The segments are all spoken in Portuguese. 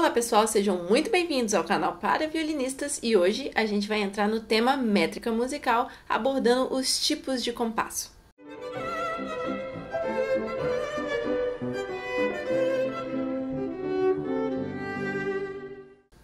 Olá pessoal, sejam muito bem-vindos ao canal para violinistas e hoje a gente vai entrar no tema métrica musical abordando os tipos de compasso.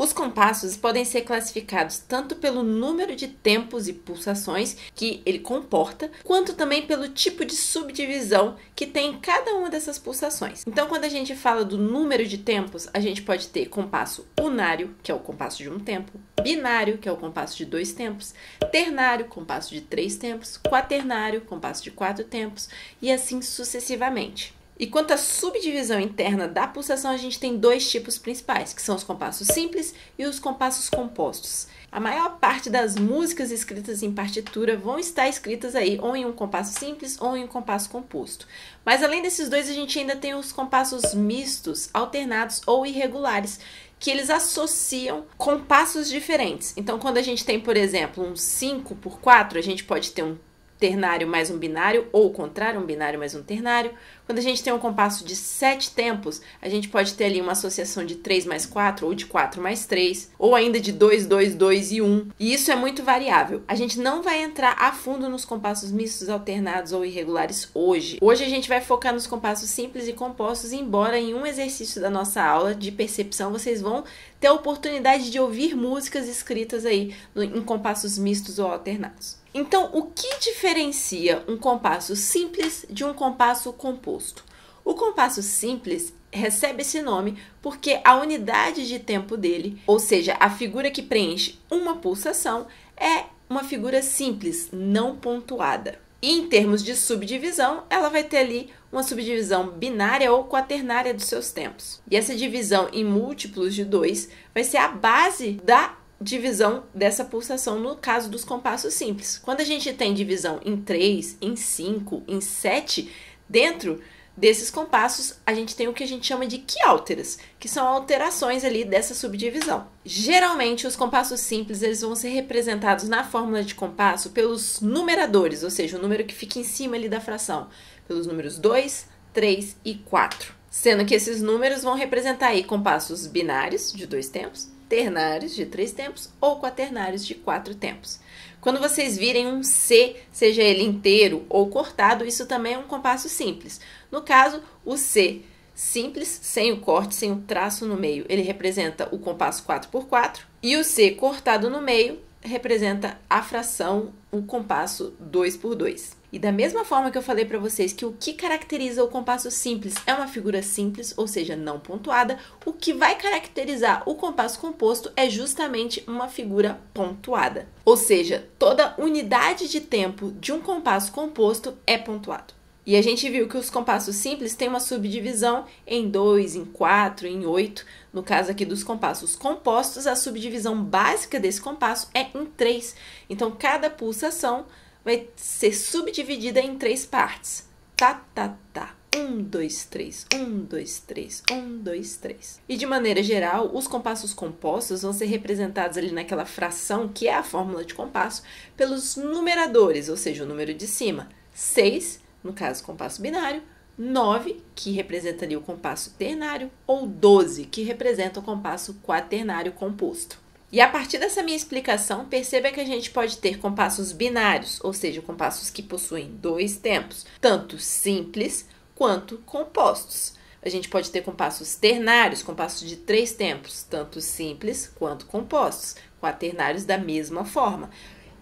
Os compassos podem ser classificados tanto pelo número de tempos e pulsações que ele comporta, quanto também pelo tipo de subdivisão que tem cada uma dessas pulsações. Então, quando a gente fala do número de tempos, a gente pode ter compasso unário, que é o compasso de um tempo, binário, que é o compasso de dois tempos, ternário, compasso de três tempos, quaternário, compasso de quatro tempos, e assim sucessivamente. E quanto à subdivisão interna da pulsação, a gente tem dois tipos principais, que são os compassos simples e os compassos compostos. A maior parte das músicas escritas em partitura vão estar escritas aí ou em um compasso simples ou em um compasso composto. Mas além desses dois, a gente ainda tem os compassos mistos, alternados ou irregulares, que eles associam compassos diferentes. Então, quando a gente tem, por exemplo, um 5 por 4, a gente pode ter um ternário mais um binário, ou o contrário, um binário mais um ternário. Quando a gente tem um compasso de sete tempos, a gente pode ter ali uma associação de 3 mais 4, ou de 4 mais 3, ou ainda de 2, 2, 2 e 1. E isso é muito variável. A gente não vai entrar a fundo nos compassos mistos, alternados ou irregulares hoje. Hoje a gente vai focar nos compassos simples e compostos, embora em um exercício da nossa aula de percepção vocês vão ter a oportunidade de ouvir músicas escritas aí em compassos mistos ou alternados. Então, o que diferencia um compasso simples de um compasso composto? O compasso simples recebe esse nome porque a unidade de tempo dele, ou seja, a figura que preenche uma pulsação, é uma figura simples, não pontuada. E em termos de subdivisão, ela vai ter ali uma subdivisão binária ou quaternária dos seus tempos. E essa divisão em múltiplos de 2 vai ser a base da divisão dessa pulsação no caso dos compassos simples. Quando a gente tem divisão em 3, em 5, em 7, dentro desses compassos a gente tem o que a gente chama de quiálteras, que são alterações ali dessa subdivisão. Geralmente os compassos simples eles vão ser representados na fórmula de compasso pelos numeradores, ou seja, o número que fica em cima ali da fração, pelos números 2, 3 e 4. Sendo que esses números vão representar aí compassos binários de dois tempos ternários de três tempos ou quaternários de quatro tempos. Quando vocês virem um C, seja ele inteiro ou cortado, isso também é um compasso simples. No caso, o C simples, sem o corte, sem o traço no meio, ele representa o compasso 4x4, e o C cortado no meio representa a fração, o compasso 2x2. E da mesma forma que eu falei para vocês que o que caracteriza o compasso simples é uma figura simples, ou seja, não pontuada, o que vai caracterizar o compasso composto é justamente uma figura pontuada. Ou seja, toda unidade de tempo de um compasso composto é pontuado. E a gente viu que os compassos simples têm uma subdivisão em 2, em 4, em 8. No caso aqui dos compassos compostos, a subdivisão básica desse compasso é em 3. Então, cada pulsação vai ser subdividida em três partes. Tá, tá, tá. Um, dois, três. Um, dois, três. Um, dois, três. E de maneira geral, os compassos compostos vão ser representados ali naquela fração que é a fórmula de compasso pelos numeradores, ou seja, o número de cima. 6, no caso compasso binário, 9, que representaria o compasso ternário, ou 12, que representa o compasso quaternário composto. E a partir dessa minha explicação, perceba que a gente pode ter compassos binários, ou seja, compassos que possuem dois tempos, tanto simples quanto compostos. A gente pode ter compassos ternários, compassos de três tempos, tanto simples quanto compostos, quaternários da mesma forma.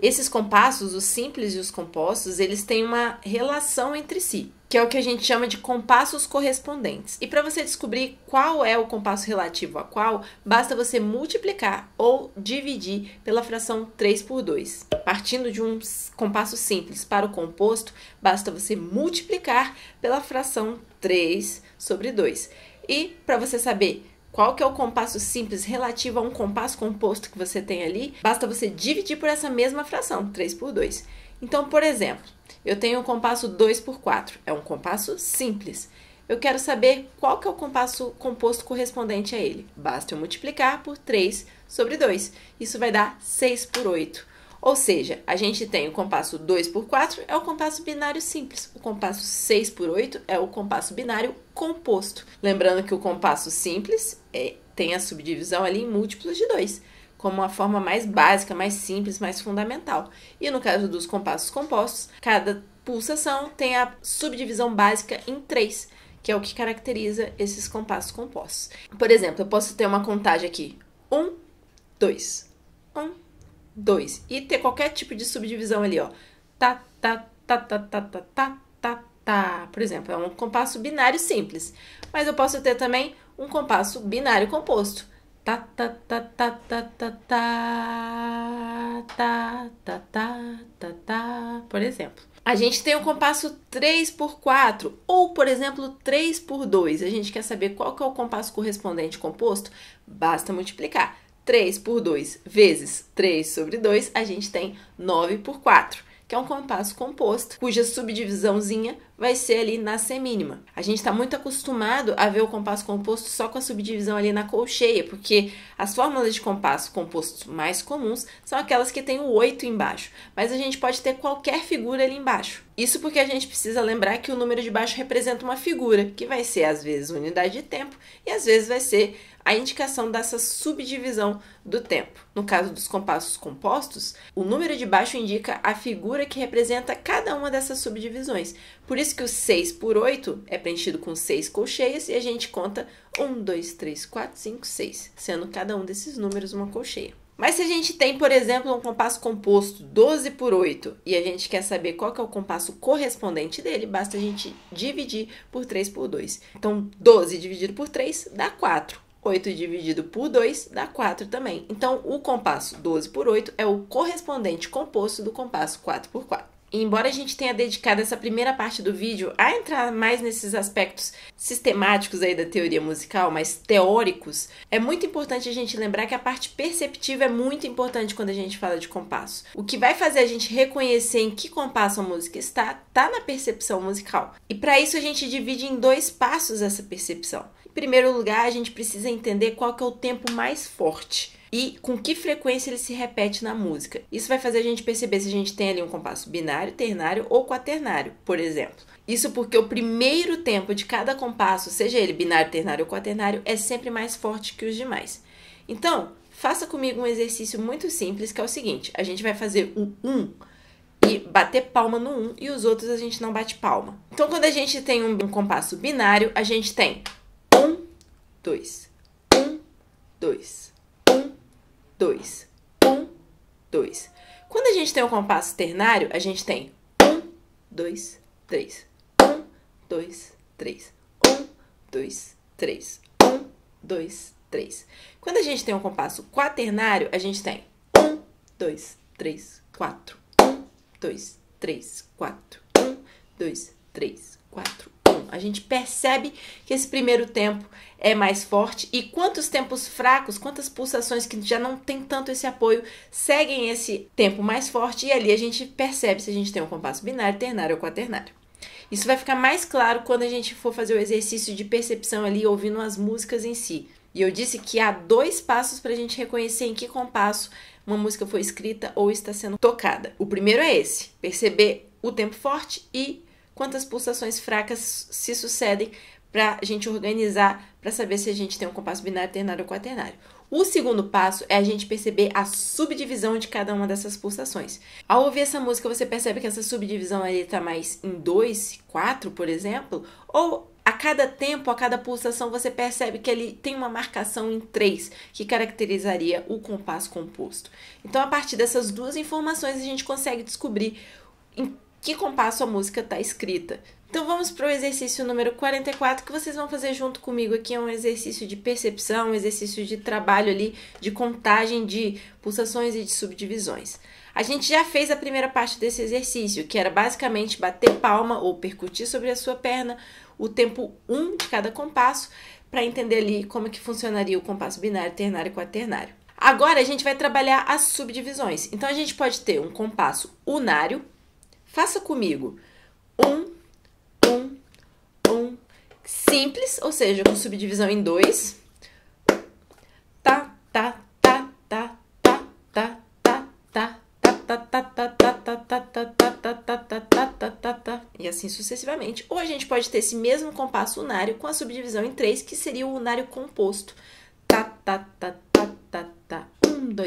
Esses compassos, os simples e os compostos, eles têm uma relação entre si, que é o que a gente chama de compassos correspondentes. E para você descobrir qual é o compasso relativo a qual, basta você multiplicar ou dividir pela fração 3 por 2. Partindo de um compasso simples para o composto, basta você multiplicar pela fração 3 sobre 2. E para você saber qual que é o compasso simples relativo a um compasso composto que você tem ali? Basta você dividir por essa mesma fração, 3 por 2. Então, por exemplo, eu tenho o um compasso 2 por 4, é um compasso simples. Eu quero saber qual que é o compasso composto correspondente a ele. Basta eu multiplicar por 3 sobre 2. Isso vai dar 6 por 8. Ou seja, a gente tem o compasso 2 por 4 é o compasso binário simples, o compasso 6 por 8 é o compasso binário composto. Lembrando que o compasso simples é, tem a subdivisão ali em múltiplos de 2, como a forma mais básica, mais simples, mais fundamental. E no caso dos compassos compostos, cada pulsação tem a subdivisão básica em 3, que é o que caracteriza esses compassos compostos. Por exemplo, eu posso ter uma contagem aqui: 1, 2, 1, 2. E ter qualquer tipo de subdivisão ali, ó. Tá, tá, tá, tá, tá, tá, tá, tá, tá. Por exemplo, é um compasso binário simples. Mas eu posso ter também um compasso binário composto. Tá, tá, tá, tá, tá, tá, tá, tá, tá, tá, tá, tá, por exemplo. A gente tem o um compasso 3 por 4 ou, por exemplo, 3 por 2. A gente quer saber qual que é o compasso correspondente composto? Basta multiplicar. 3 por 2 vezes 3 sobre 2, a gente tem 9 por 4, que é um compasso composto, cuja subdivisãozinha vai ser ali na semínima. A gente está muito acostumado a ver o compasso composto só com a subdivisão ali na colcheia, porque as fórmulas de compasso composto mais comuns são aquelas que têm o 8 embaixo, mas a gente pode ter qualquer figura ali embaixo. Isso porque a gente precisa lembrar que o número de baixo representa uma figura, que vai ser às vezes unidade de tempo e às vezes vai ser a indicação dessa subdivisão do tempo. No caso dos compassos compostos, o número de baixo indica a figura que representa cada uma dessas subdivisões. Por isso isso que o 6 por 8 é preenchido com 6 colcheias e a gente conta 1, 2, 3, 4, 5, 6, sendo cada um desses números uma colcheia. Mas se a gente tem, por exemplo, um compasso composto 12 por 8 e a gente quer saber qual que é o compasso correspondente dele, basta a gente dividir por 3 por 2. Então, 12 dividido por 3 dá 4. 8 dividido por 2 dá 4 também. Então, o compasso 12 por 8 é o correspondente composto do compasso 4 por 4 embora a gente tenha dedicado essa primeira parte do vídeo a entrar mais nesses aspectos sistemáticos aí da teoria musical, mais teóricos, é muito importante a gente lembrar que a parte perceptiva é muito importante quando a gente fala de compasso. O que vai fazer a gente reconhecer em que compasso a música está, está na percepção musical. E para isso a gente divide em dois passos essa percepção. Em primeiro lugar, a gente precisa entender qual que é o tempo mais forte e com que frequência ele se repete na música. Isso vai fazer a gente perceber se a gente tem ali um compasso binário, ternário ou quaternário, por exemplo. Isso porque o primeiro tempo de cada compasso, seja ele binário, ternário ou quaternário, é sempre mais forte que os demais. Então, faça comigo um exercício muito simples que é o seguinte: a gente vai fazer o 1 um e bater palma no 1 um, e os outros a gente não bate palma. Então, quando a gente tem um, um compasso binário, a gente tem 1, 2, 1, 2 dois. Um, dois. Quando a gente tem o um compasso ternário, a gente tem um, dois, três. Um, dois, três. Um, dois, três. Um, dois, três. Quando a gente tem um compasso quaternário, a gente tem um, dois, três, quatro. Um, dois, três, quatro. Um, dois, três, quatro. A gente percebe que esse primeiro tempo é mais forte e quantos tempos fracos, quantas pulsações que já não tem tanto esse apoio seguem esse tempo mais forte e ali a gente percebe se a gente tem um compasso binário, ternário ou quaternário. Isso vai ficar mais claro quando a gente for fazer o exercício de percepção ali ouvindo as músicas em si. E eu disse que há dois passos para a gente reconhecer em que compasso uma música foi escrita ou está sendo tocada. O primeiro é esse: perceber o tempo forte e quantas pulsações fracas se sucedem para a gente organizar, para saber se a gente tem um compasso binário, ternário ou quaternário. O segundo passo é a gente perceber a subdivisão de cada uma dessas pulsações. Ao ouvir essa música, você percebe que essa subdivisão ali está mais em 2, 4, por exemplo, ou a cada tempo, a cada pulsação, você percebe que ele tem uma marcação em 3, que caracterizaria o compasso composto. Então, a partir dessas duas informações, a gente consegue descobrir em que compasso a música está escrita. Então vamos para o exercício número 44 que vocês vão fazer junto comigo aqui. É um exercício de percepção, um exercício de trabalho ali, de contagem de pulsações e de subdivisões. A gente já fez a primeira parte desse exercício, que era basicamente bater palma ou percutir sobre a sua perna o tempo 1 um de cada compasso, para entender ali como que funcionaria o compasso binário, ternário e quaternário. Agora a gente vai trabalhar as subdivisões. Então a gente pode ter um compasso unário, Faça comigo. Um, um, um. Simples, ou seja, com subdivisão em dois. Tá, tá, tá, tá, tá, tá, tá, tá. E assim sucessivamente. Ou a gente pode ter esse mesmo compasso unário com a subdivisão em três, que seria o unário composto. Tá, tá, tá,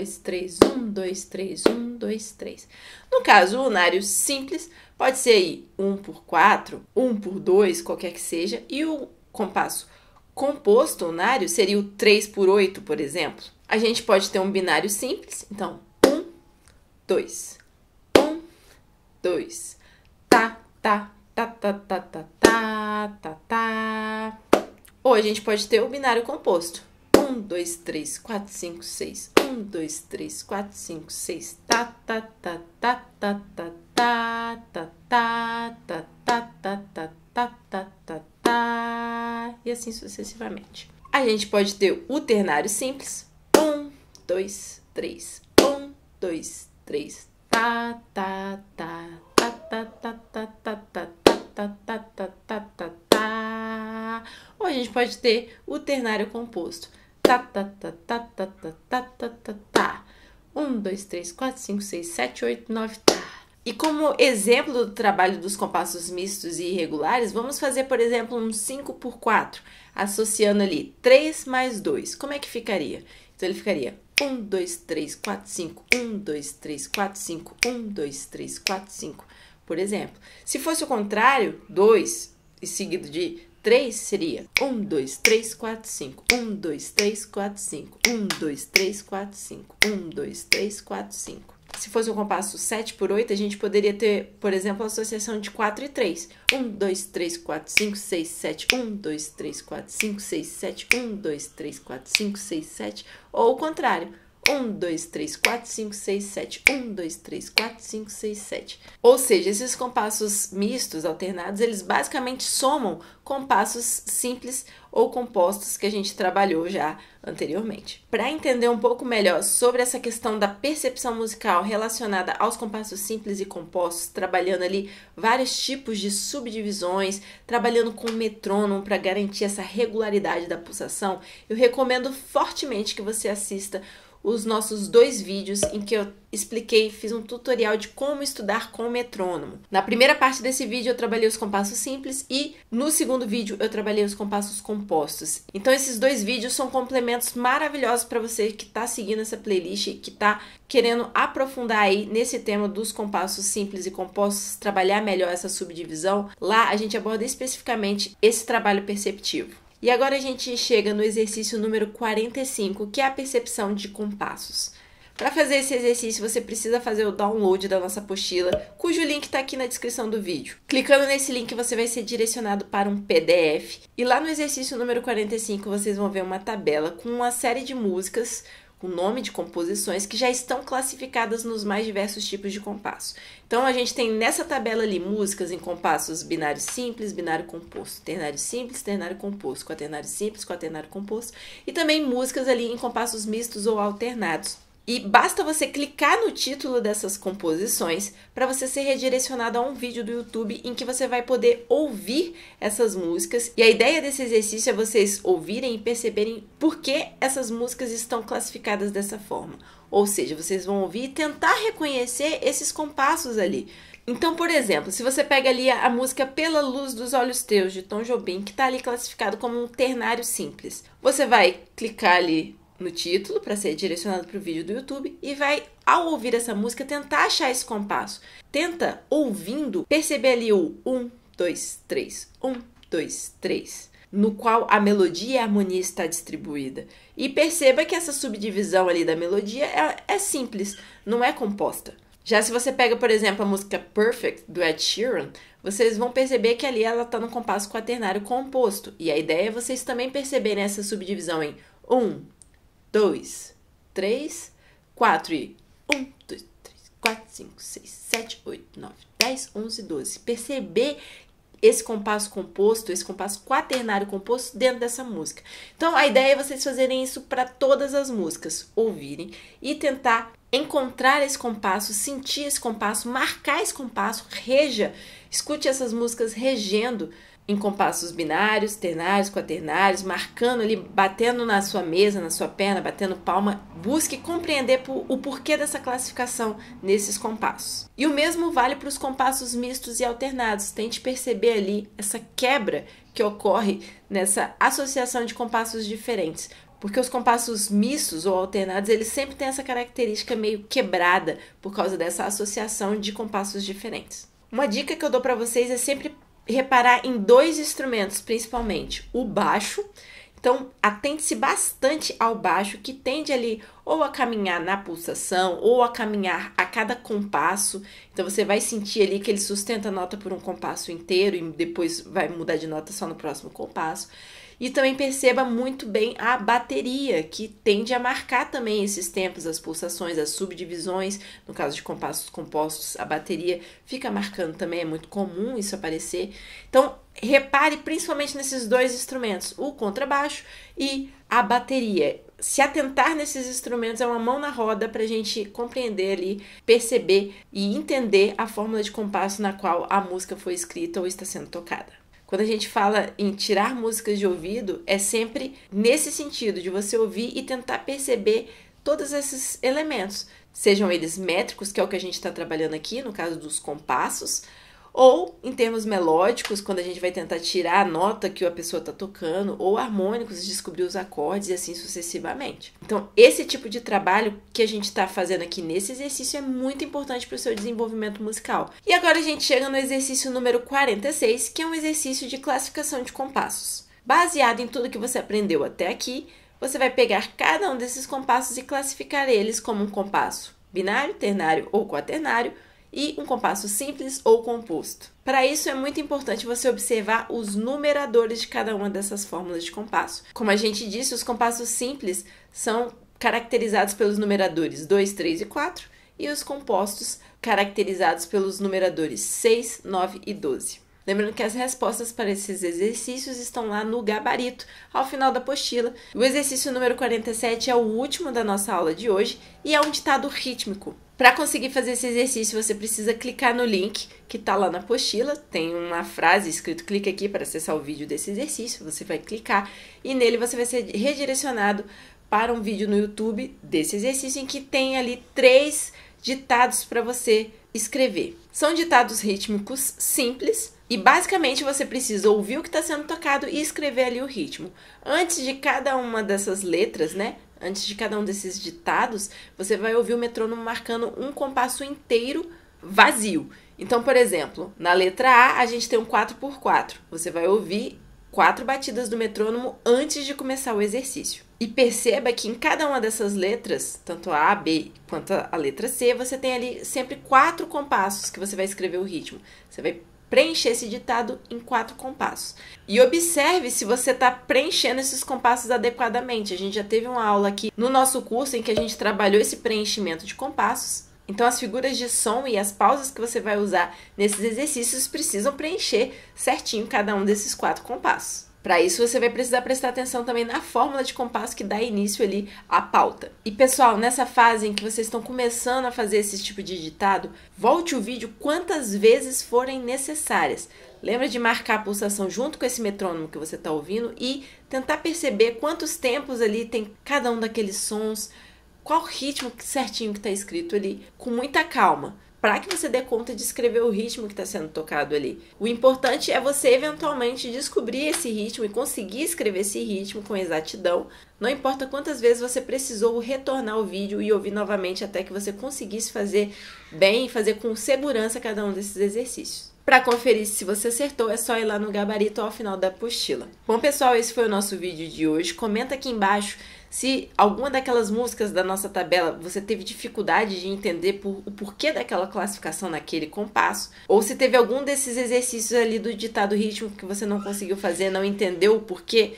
dois 3, 1, 2, 3, 1, 2, 3. No caso, o unário simples pode ser aí 1 por 4, 1 por 2, qualquer que seja, e o compasso composto unário seria o 3 por 8, por exemplo. A gente pode ter um binário simples, então 1, 2, 1, 2, tá, tá, tá, tá, tá, tá, tá, tá, tá. Ou a gente pode ter o binário composto. Um, dois, três, quatro, cinco, seis. Um, dois, três, quatro, cinco, seis. Tá, tá, tá, tá, tá, tá, tá, tá, tá, tá, tá, tá, tá, tá, tá, tá, tá. E assim sucessivamente. A gente pode ter o ternário simples. Um, dois, três. Um, dois, três. Tá, tá, tá, tá, tá, tá, tá, tá, tá, tá, tá, tá, tá, tá, tá. Ou a gente pode ter o ternário composto tá, tá, tá, tá, tá, tá, tá, tá, tá, tá. 1, 2, 3, 4, 5, 6, 7, 8, 9, tá. E como exemplo do trabalho dos compassos mistos e irregulares, vamos fazer, por exemplo, um 5 por 4, associando ali 3 mais 2. Como é que ficaria? Então ele ficaria 1, 2, 3, 4, 5, 1, 2, 3, 4, 5, 1, 2, 3, 4, 5, por exemplo. Se fosse o contrário, 2 e seguido de 3 seria 1, 2, 3, 4, 5. 1, 2, 3, 4, 5. 1, 2, 3, 4, 5. 1, 2, 3, 4, 5. Se fosse um compasso 7 por 8, a gente poderia ter, por exemplo, a associação de 4 e 3. 1, 2, 3, 4, 5, 6, 7. 1, 2, 3, 4, 5, 6, 7. 1, 2, 3, 4, 5, 6, 7. Ou o contrário. 1, 2, 3, 4, 5, 6, 7. 1, 2, 3, 4, 5, 6, 7. Ou seja, esses compassos mistos, alternados, eles basicamente somam compassos simples ou compostos que a gente trabalhou já anteriormente. Para entender um pouco melhor sobre essa questão da percepção musical relacionada aos compassos simples e compostos, trabalhando ali vários tipos de subdivisões, trabalhando com metrônomo para garantir essa regularidade da pulsação, eu recomendo fortemente que você assista os nossos dois vídeos em que eu expliquei, fiz um tutorial de como estudar com o metrônomo. Na primeira parte desse vídeo eu trabalhei os compassos simples e no segundo vídeo eu trabalhei os compassos compostos. Então esses dois vídeos são complementos maravilhosos para você que está seguindo essa playlist e que está querendo aprofundar aí nesse tema dos compassos simples e compostos, trabalhar melhor essa subdivisão. Lá a gente aborda especificamente esse trabalho perceptivo. E agora a gente chega no exercício número 45, que é a percepção de compassos. Para fazer esse exercício, você precisa fazer o download da nossa apostila, cujo link está aqui na descrição do vídeo. Clicando nesse link, você vai ser direcionado para um PDF. E lá no exercício número 45, vocês vão ver uma tabela com uma série de músicas com nome de composições que já estão classificadas nos mais diversos tipos de compasso. Então a gente tem nessa tabela ali músicas em compassos binário simples, binário composto, ternário simples, ternário composto, quaternário simples, quaternário composto e também músicas ali em compassos mistos ou alternados e basta você clicar no título dessas composições para você ser redirecionado a um vídeo do YouTube em que você vai poder ouvir essas músicas. E a ideia desse exercício é vocês ouvirem e perceberem por que essas músicas estão classificadas dessa forma. Ou seja, vocês vão ouvir e tentar reconhecer esses compassos ali. Então, por exemplo, se você pega ali a, a, música Pela Luz dos Olhos Teus, de Tom Jobim, que está ali classificado como um ternário simples, você vai clicar ali no título para ser direcionado para o vídeo do YouTube e vai, ao ouvir essa música, tentar achar esse compasso. Tenta, ouvindo, perceber ali o 1, 2, 3, 1, 2, 3, no qual a melodia e a harmonia está distribuída. E perceba que essa subdivisão ali da melodia é, é simples, não é composta. Já se você pega, por exemplo, a música Perfect do Ed Sheeran, vocês vão perceber que ali ela está no compasso quaternário composto. E a ideia é vocês também perceberem essa subdivisão em 1, 2, 3, 4 e 1, 2, 3, 4, 5, 6, 7, 8, 9, 10, 11, 12. Perceber esse compasso composto, esse compasso quaternário composto dentro dessa música. Então a ideia é vocês fazerem isso para todas as músicas, ouvirem e tentar encontrar esse compasso, sentir esse compasso, marcar esse compasso, reja, escute essas músicas regendo em compassos binários, ternários, quaternários, marcando ali, batendo na sua mesa, na sua perna, batendo palma, busque compreender o porquê dessa classificação nesses compassos. E o mesmo vale para os compassos mistos e alternados. Tente perceber ali essa quebra que ocorre nessa associação de compassos diferentes. Porque os compassos mistos ou alternados, eles sempre têm essa característica meio quebrada por causa dessa associação de compassos diferentes. Uma dica que eu dou para vocês é sempre reparar em dois instrumentos, principalmente o baixo. Então, atente-se bastante ao baixo, que tende ali ou a caminhar na pulsação, ou a caminhar a cada compasso. Então, você vai sentir ali que ele sustenta a nota por um compasso inteiro e depois vai mudar de nota só no próximo compasso. E também perceba muito bem a bateria, que tende a marcar também esses tempos, as pulsações, as subdivisões. No caso de compassos compostos, a bateria fica marcando também, é muito comum isso aparecer. Então, repare principalmente nesses dois instrumentos, o contrabaixo e a bateria. Se atentar nesses instrumentos é uma mão na roda para a gente compreender ali, perceber e entender a fórmula de compasso na qual a música foi escrita ou está sendo tocada. Quando a gente fala em tirar músicas de ouvido, é sempre nesse sentido de você ouvir e tentar perceber todos esses elementos, sejam eles métricos, que é o que a gente está trabalhando aqui, no caso dos compassos, ou em termos melódicos, quando a gente vai tentar tirar a nota que a pessoa está tocando, ou harmônicos, descobrir os acordes e assim sucessivamente. Então, esse tipo de trabalho que a gente está fazendo aqui nesse exercício é muito importante para o seu desenvolvimento musical. E agora a gente chega no exercício número 46, que é um exercício de classificação de compassos. Baseado em tudo que você aprendeu até aqui, você vai pegar cada um desses compassos e classificar eles como um compasso binário, ternário ou quaternário e um compasso simples ou composto. Para isso é muito importante você observar os numeradores de cada uma dessas fórmulas de compasso. Como a gente disse, os compassos simples são caracterizados pelos numeradores 2, 3 e 4 e os compostos caracterizados pelos numeradores 6, 9 e 12. Lembrando que as respostas para esses exercícios estão lá no gabarito, ao final da apostila. O exercício número 47 é o último da nossa aula de hoje e é um ditado rítmico. Para conseguir fazer esse exercício, você precisa clicar no link que está lá na apostila. Tem uma frase escrito clique aqui para acessar o vídeo desse exercício. Você vai clicar e nele você vai ser redirecionado para um vídeo no YouTube desse exercício em que tem ali três ditados para você escrever. São ditados rítmicos simples e basicamente você precisa ouvir o que está sendo tocado e escrever ali o ritmo. Antes de cada uma dessas letras, né, Antes de cada um desses ditados, você vai ouvir o metrônomo marcando um compasso inteiro vazio. Então, por exemplo, na letra A, a gente tem um 4x4. Você vai ouvir quatro batidas do metrônomo antes de começar o exercício. E perceba que em cada uma dessas letras, tanto a A, B quanto a letra C, você tem ali sempre quatro compassos que você vai escrever o ritmo. Você vai Preencha esse ditado em quatro compassos. E observe se você está preenchendo esses compassos adequadamente. A gente já teve uma aula aqui no nosso curso em que a gente trabalhou esse preenchimento de compassos. Então, as figuras de som e as pausas que você vai usar nesses exercícios precisam preencher certinho cada um desses quatro compassos. Para isso, você vai precisar prestar atenção também na fórmula de compasso que dá início ali à pauta. E pessoal, nessa fase em que vocês estão começando a fazer esse tipo de ditado, volte o vídeo quantas vezes forem necessárias. Lembra de marcar a pulsação junto com esse metrônomo que você está ouvindo e tentar perceber quantos tempos ali tem cada um daqueles sons, qual ritmo certinho que está escrito ali, com muita calma para que você dê conta de escrever o ritmo que está sendo tocado ali. O importante é você eventualmente descobrir esse ritmo e conseguir escrever esse ritmo com exatidão. Não importa quantas vezes você precisou retornar o vídeo e ouvir novamente até que você conseguisse fazer bem e fazer com segurança cada um desses exercícios. Para conferir se você acertou, é só ir lá no gabarito ao final da apostila. Bom, pessoal, esse foi o nosso vídeo de hoje. Comenta aqui embaixo se alguma daquelas músicas da nossa tabela você teve dificuldade de entender por, o porquê daquela classificação naquele compasso, ou se teve algum desses exercícios ali do ditado ritmo que você não conseguiu fazer, não entendeu o porquê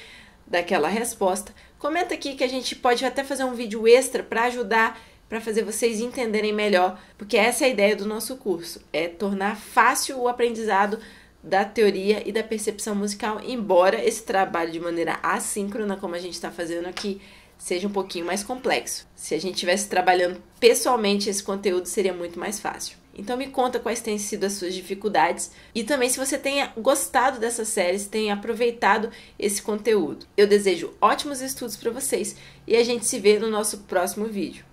daquela resposta, comenta aqui que a gente pode até fazer um vídeo extra para ajudar para fazer vocês entenderem melhor, porque essa é a ideia do nosso curso, é tornar fácil o aprendizado da teoria e da percepção musical, embora esse trabalho de maneira assíncrona, como a gente está fazendo aqui, seja um pouquinho mais complexo. Se a gente estivesse trabalhando pessoalmente esse conteúdo, seria muito mais fácil. Então me conta quais têm sido as suas dificuldades e também se você tenha gostado dessa série, se tenha aproveitado esse conteúdo. Eu desejo ótimos estudos para vocês e a gente se vê no nosso próximo vídeo.